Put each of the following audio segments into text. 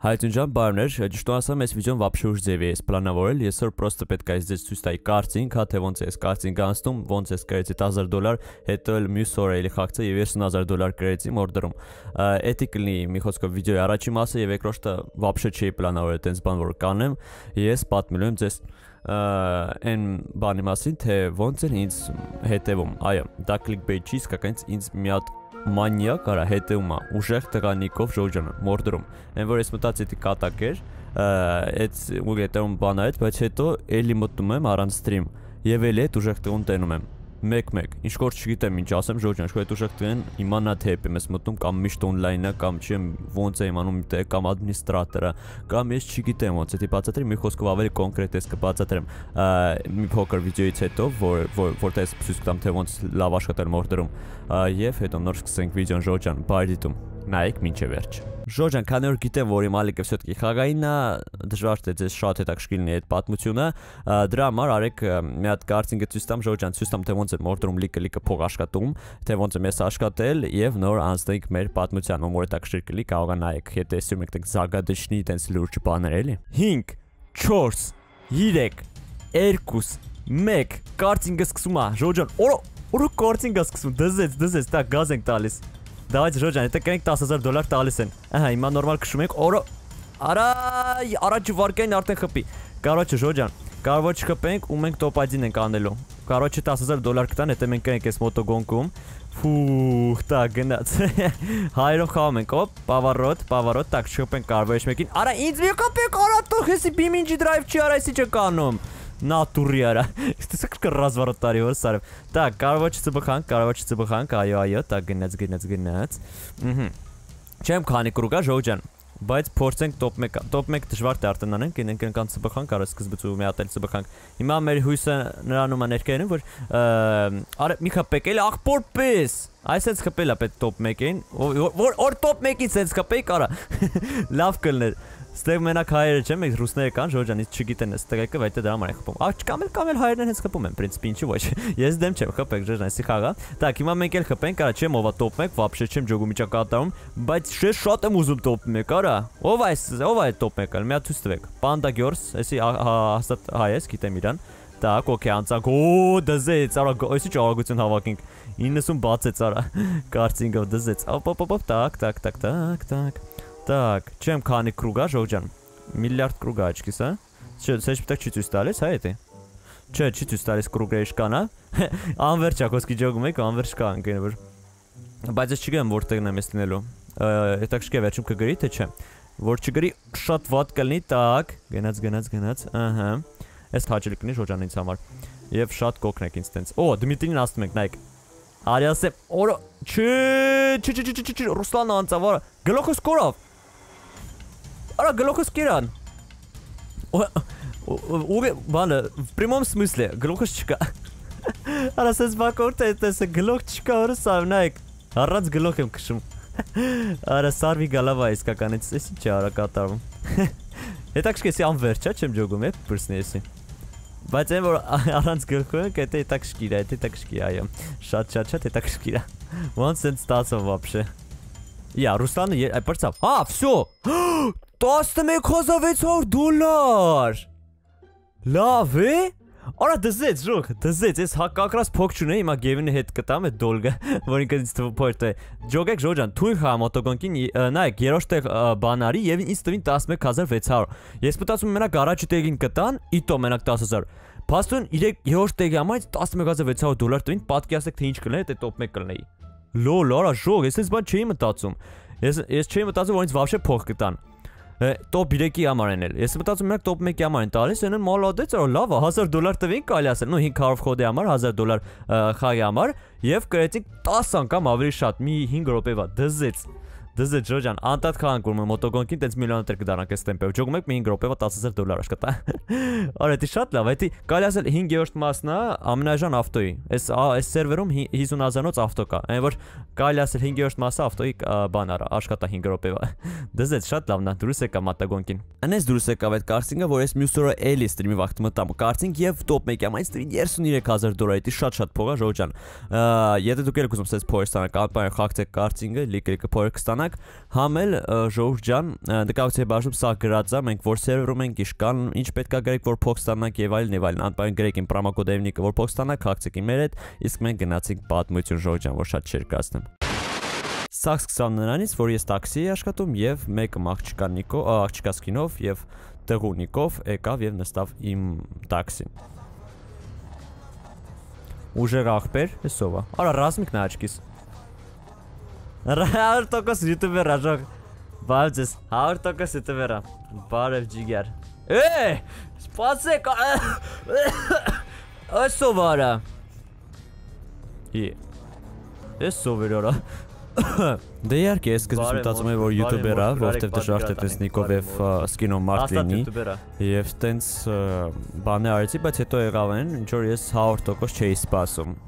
Հայտնջան բարներ, ճշտու ասամ այս վիդեոն вообще ուշ ձևի էս պլանավորել, ես որ պրոստը պետք է ձեզ ցույց տայի կարծինք, հա թե ոնց էս կարծինք անցնում, ոնց էս գրեցի 10000 դոլար, հետո էլ մյուս օրը էլի խաղացա եւ 30000 դոլար գրեցի օրդերում։ Էդի կլինի մի խոսքով վիդեոյի առաջի մասը եւ երկրորդը вообще չի պլանավորել այդպես բան որ կանեմ, ես պատմելու եմ ձեզ այն բանի մասին, թե ոնց են ինձ հետևում։ Այո, դա clickbait չի, իսկ հենց ինձ մի հատ մանյակ արա հետեում է ուժեղ տղանիկով ժոժանը մորդրում այն որ ես մտածի դի կատակ էր այդ ու գետերում բան այդ բայց հետո էլի մտնում եմ առանց ստրիմ եւ էլի այդ ուժեղ տուն տենում եմ մեկ-մեկ։ Ինչ որ չգիտեմ, ինչ ասեմ, Ժորժ, ինչ որ այդ ուշակ դեն իմանա թե եպ եմ ես մտնում կամ միշտ on-line-ա կամ չեմ ոնց է իմանում դե կամ ադմինիստրատորը կամ ես չգիտեմ ոնց է դի բացատրեմ, մի խոսքով ավելի կոնկրետ էս կբացատրեմ մի փոքր վիդեոից հետո, որ որտես ցույց տամ թե ոնց լավ աշխատել մորդերում։ Եվ հետո նոր սկսենք վիդեոն Ժորժան, բարդիտում նայեք մինչև վերջ։ Ժորջան, քանի որ գիտեմ, որ իմ ալիքը всё-таки խաղայինն է, դժվար թե ձեզ շատ հետաքրքիր լինի այդ պատմությունը, դրա համար արեք մի հատ կարծինքը ցույց տամ Ժորջան, ցույց տամ թե ոնց է Mordrum լիքը լիքը փող աշխատում, թե ոնց է մեզ աշխատել եւ նոր անցնենք մեր պատմության, ում որ հետաքրքիր կլի, կարող նայեք, եթե տեսնում եք դեք զագադշնի տենց լուրջ բաներ էլի։ 5 4 3 2 1 կարծինքը սկսում է Ժորջան, օրո օրո կարծինքը սկսում, դզեց, դզեց, դա գազ ենք տալիս։ Давайте, Ժորջան, եթե կնենք 10000 դոլար տալիս են։ Ահա, հիմա նորմալ քշում ենք օրը։ Արա, առաջ վարկային արդեն խփի։ Կարոջը, Ժորջան, կարող չխփենք ու մենք տոպադին ենք անելու։ Կարոջը 10000 դոլար կտան, եթե մենք կնենք այս մոտոգոնքում։ Ֆուխ, տա գնաց։ Հայրով խաղում ենք, օպ, պավարոտ, պավարոտ, տակ չխփենք կարող է մեկին։ Արա, ինձ մի կոպեկ, արա, թող էսի բիմինջի դրայվ չի արա, էսի չկանում։ Натուրի արա։ Ստես կը ռազվարոտ տարի որ սարև։ Դա կարավաչի ծբխանք, կարավաչի ծբխանք, այո, այո, դա գնաց, գնաց, գնաց։ Ուհ։ Չեմ քանի կրուկա ժողջան։ Բայց փորձենք top 1, top 1 դժվար է արդեն անենք, ինենք ընկան ծբխանք, արա սկզբից ու մի հատ էլ ծբխանք։ Հիմա մեր հույսը նրանում է ներկայանում, որ արը Միքա Պեկել աղբորպես։ Այս sense կպելա պետք top 1-ին, որ որ top 1-ից sense կպեի կարա։ Լավ կլներ։ Ստեղ մենակ հայերը չեմ, եք ռուսները կան, շորջանից չգիտեն այս տրեքը, բայց դա դրա համար է խփում։ Ա կամ էլ կամ էլ հայերն հենց խփում են, principi ինչի ոչ։ Ես դեմ չեմ, խփեք ժեժն այսի խաղա։ Так, հիմա մենք էլ խփենք, արա չեմ ովա top 1, вообще չեմ ջոգու միջա կատարում, բայց շեշ շատ եմ ուզում top 1, արա։ Ով այս, ով է top 1-ը, մի հատ ցույց տվեք։ Panda Girls, էսի հաստատ հայ է, գիտեմ իրան։ Так, օքեյ, անցանք։ Օ, դզեց, արա, այսի ճարագություն հավաքենք։ 90 բացեց արա։ Կարծինքով դզեց։ Ապապապապ, так, так, так, так, так։ Так, չեմ քանի կրուգա, Ժողջան։ Միլիարդ կրուգա աչքիս, հա։ Չէ, սա չպետք չի ցույց տալիս, հա էտի։ Չէ, չի ցույց տալիս կրուգը իշքան, հա։ Անվերջ ակոսկի ջոգում եք, անվերջ կա ընկերներ։ Բայց ես չգիտեմ որտեղն եմ ես դնելու։ Հետաքրքիր է վերջում կգրի թե չէ։ Որ չգրի շատ ված կլինի, так, գնաց, գնաց, գնաց։ Ահա։ Այս հաճելի կլինի շոժան ինձ համար։ Եվ շատ կոկնեք ինձ տենց։ Օ, Դմիտրին ասում եք, նայեք։ Արիասը օրը չի, չի, չի, չի, չի, Ռուսլանը անցավարը գլոխս կորավ։ Արա գլոխս կերան։ Ուղի բանը, в прямом смысле, գլոխս չկա։ Արա սես բակորտ է, տեսը գլոխ չկա, օրը սավ նայեք։ Առած գլոխ եմ քշում։ Արա սարվի գալավա իսկականից էսի չի արա կատարվում։ Հետաքրքրեսի անվերջ է, չեմ ջոգում, է, բրսնեսի։ Բայց այն որ առանց գրքույկ է, դա հետաքրքիր է, դա հետաքրքիր է, այո։ Շատ շատ շատ հետաքրքիր է։ Ոնց են ստացավ вообще։ Իա, Ռուսլանը բրցավ։ Հա, վсё։ 11600 դոլար։ Լավ է։ Արա դզեց, ժող, դզեց, ես հակակրած փոք չունեի, հիմա Գևինի հետ կտամ այդ դոլգը, որ ինքը ինձ թվով փորտ է։ Ջոգեք ժոջան, թույն խա մոտոգոնքին, նայեք, երրորդ տեղ բանարի եւ ինձ տվին 11600։ Ես մտածում եմ մենակ առաջի տեղին կտան, իտո մենակ 10000։ Փաստորեն 3-րդ տեղի համար 11600 դոլար տվին, պատկերացեք թե ինչ կլներ, թե top 1 կլնեի։ Լոլ, արա ժող, ես այս բան չի մտածում։ Ես ես չի մտածում, որ ինձ վաբշե փող կտան top 3-ի համար են էլ։ Ես մտածում եմ top 1-ի համար են տալիս, այնն մոլոդեց, որ լավ է, 1000 դոլար տվին կալյասը, նո 500 խոդի համար 1000 դոլար խաղի համար եւ կրեցինք 10 անգամ ավելի շատ, մի 5 րոպեվա դզեց։ Դզը ջոջան, անտատ քաղաքում մոտոգոնքին տենց միլիոնատեր կդառնանք այս տեմպով։ Ճոգում եք մի 5 րոպեվա 10000 դոլար աշխատա։ Արա, դի շատ լավ, այդի կարելի ասել 5-րդ մասն է ամենաժան ավտոյի։ Այս այս սերվերում 50000-ից ավտո կա։ Այն որ կարելի ասել 5-րդ մասը ավտոյի բան արա, աշխատա 5 րոպեվա։ Դզը շատ լավն է, դուրս եկա մոտոգոնքին։ Անես դուրս եկավ այդ կարծինքը, որ ես մյուս օրը էլի ստրիմի վաղտ մտամ։ Կարծինք եւ top 1-ի ամայն ստրիմ 33000 դոլարի դի շատ-շատ փող է, ժողջան։ Եթե դուք եք ուզում ցես փորձ ստանալ, կարող եք խաղացեք կարծինքը, լիքը փորձ կստանաք ժամանակ համել Ժորժ ջան դկացի բաժնում սա գրած է մենք որ սերվերում ենք իշքան ինչ պետքա գրեք որ փոքս տանանք եւ այլն եւ այլն անպայման գրեք իմ պրոմոկոդեվնիկը որ փոքս տանանք հացիկի մեր հետ իսկ մենք գնացինք պատմություն Ժորժ ջան որ շատ չերկացնեմ Սա սկսավ նրանից, որ ես տաքսի էի աշխատում եւ մեկը աղջկա Նիկո, աղջկա Սկինով եւ տղու Նիկով եկավ եւ նստավ իմ տաքսին։ Ուժեղ ախպեր, հեսովա։ Արա ռազմիկն աչքիս։ 100% YouTube-ը ռաժող։ Բարև ձեզ, 100% YouTube-ը։ Բարև ջիգար։ Է, սպասեք։ Այսով արա։ Ի։ Այսով էրա։ Դե իհարկե, ես սկզբից մտածում եմ, որ յութուբեր է, որովհետև դժվար է տես Նիկով եւ սկինո մարդ լինի։ Եվ տենց բաներ արեցի, բայց հետո եղավ այն, ինչ որ ես 100% չէի սպասում։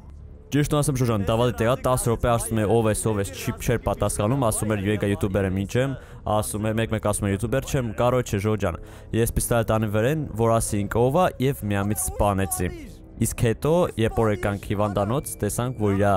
Ճիշտ ասեմ շուժան, Դավադի տեղա 10 րոպե ասում է ով ես, ով ես, չիփ չէր պատասխանում, ասում էր եկա յութուբեր եմ, ինչ եմ, ասում է մեկ-մեկ ասում է յութուբեր չեմ, կարոչ է Ժոջան։ Ես պիստոլետ անի վրեն, որ ասինք ով է եւ միամից սպանեցի։ Իսկ հետո, երբ որ եկանք Հիվանդանոց, տեսանք, որ իրա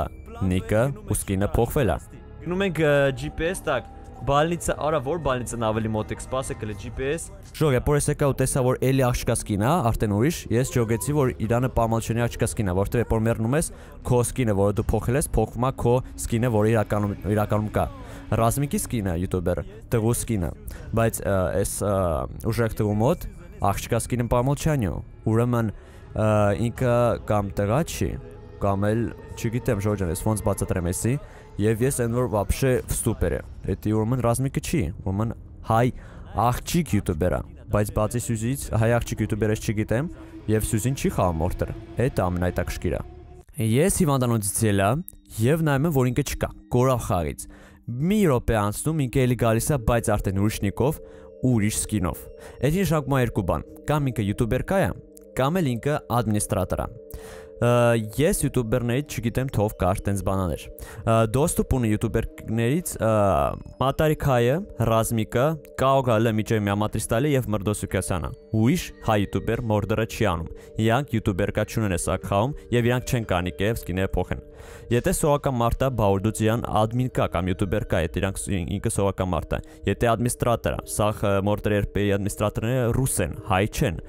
նիկը ու սկինը փոխվել է։ Գնում ենք GPS տակ Բալնիցա, արա որ բալնիցան ավելի մոտիկ, սպասեք հլի GPS։ Ժոգե, պորես եկա ու տեսա որ էլի աղջկասկին է, արդեն ուրիշ, ես ճոգեցի որ Իրանը Պամալչյանի աղջկասկին է, որտեղ երբ որ մեռնում ես, քո սկինը, որը դու փոխել ես, փոխվում է քո սկինը, որը իրականում իրականում կա։ Ռազմիկի սկինը, յութուբերը, տղու սկինը, բայց այս ուժեղ տղու մոտ աղջկասկին Պամալչյանը, ուրեմն ինքը կամ տղա չի, կամ էլ չգիտեմ շորջան ես ոնց բացատրեմ էսի եւ ես այն որ вообще в ступоре էտի ուրեմն ռազմիկը չի ուրեմն հայ աղջիկ յութուբերա բայց բացի սյուզից հայ աղջիկ յութուբերես չգիտեմ եւ սյուզին չի խաղում օրտեր այդ ամենայտակշկիրա ես հիվանդանոցից ելա եւ նայում եմ որ ինքը չկա գորավ խաղից մի րոպե անցնում ինքը էլի գալիս է բայց արդեն ուրիշնիկով ուրիշ սկինով այդ ինչ շակումա երկու բան կամ ինքը յութուբեր կա կամ էլ ինքը ադմինիստրատոր է ես յութուբերներից չգիտեմ թող կար տենց բաներ։ Դոստուփ ունի յութուբերներից Մատարիկայը, Ռազմիկը, Կաոգալը Միջեմիա Մատրիստալը եւ Մրդոսուկյասյանը։ Ուիշ հայ յութուբեր մորդերը չի անում։ Իրանք յութուբերկա չունեն այս ակաում եւ իրանք չեն կանի Կիևսկիները փոխեն։ Եթե սովական մարտա Բաուրդուցյան admin կա կամ youtuber կա, եթե իրանք ինքը սովական մարտա։ Եթե administrator, սա մորդերը երբ administrator-ները ռուս են, հայ չեն։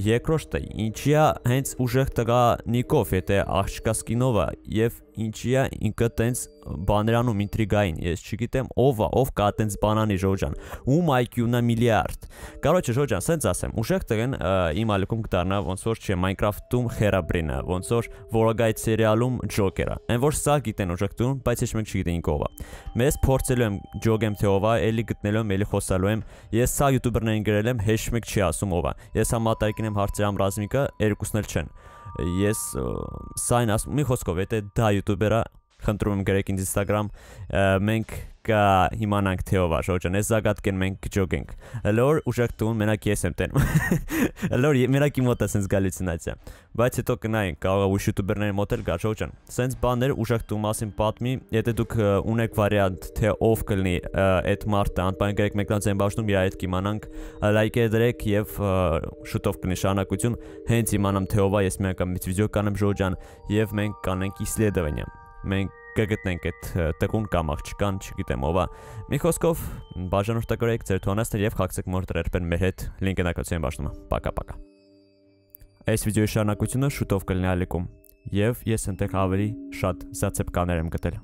Երկրորդը, ինչիա հենց ուժեղ տղա Նիկով, եթե աղջկա Սկինովը եւ ինչիա ինքը տենց բաներանում ինտրիգային, ես չգիտեմ ով է, ով կա այտենց բանանի Ժոժան։ Ում IQ-նա միլիարդ։ Կարոջը Ժոժան, սենց ասեմ, ուշեղ տղեն իմ ալիքում կդառնա ոնց որ չէ Minecraft-ում Herobrine-ը, ոնց որ Voragite սերիալում Joker-ը։ Այն որ սա գիտեն ուժեկտուն, բայց ոչ մեկ չգիտեն ով է։ Մեզ փորձելու եմ Jogem թե ով է, էլի գտնելու եմ, էլի խոսալու եմ։ Ես սա YouTuber-ներին գրել եմ, ոչ մեկ չի ասում ով է։ Ես համատարկին եմ հարցերամ հա ռազմիկը, երկուսն էլ չեն։ Ես սայն ասում, մի խոսքով, եթե դա YouTuber-ը խնդրում եմ գրեք ինձ Instagram, մենք կհիմանանք թե ով է շորջան։ Այս զագատքեն մենք կջոգենք։ Լոր ուժեղ տուն մենակ ես եմ տենում։ Լոր մենակ իմ մոտ է սենց գալյուցինացիա։ Բայց հետո կնայենք, կարող է ու յութուբերների մոտ էլ գա շորջան։ Սենց բաներ ուժեղ տուն մասին պատմի, եթե դուք ունեք վարիանտ թե ով կլինի այդ մարտը, անպայման գրեք մեկ տանց են բաշտում, իր այդ կիմանանք, լայքեր դրեք եւ շուտով կնշանակություն հենց իմանամ թե ով է, ես միանգամից վիդեո կանեմ շորջան եւ մենք կանենք իսլեդովանյա։ Մենք կգտնենք այդ տղուն կամ աղջկան, չգիտեմ ովա։ Մի խոսքով բաժանորդ տգրեք ձեր թոնասներ եւ խաղացեք մոր դրերբեն մեր հետ լինկը նակացության բաժնումը։ Պակա պակա։ Այս վիդեոյի շարունակությունը շուտով կլինի ալիքում եւ ես ընդեք ավելի շատ զացեփկաներ եմ գտել։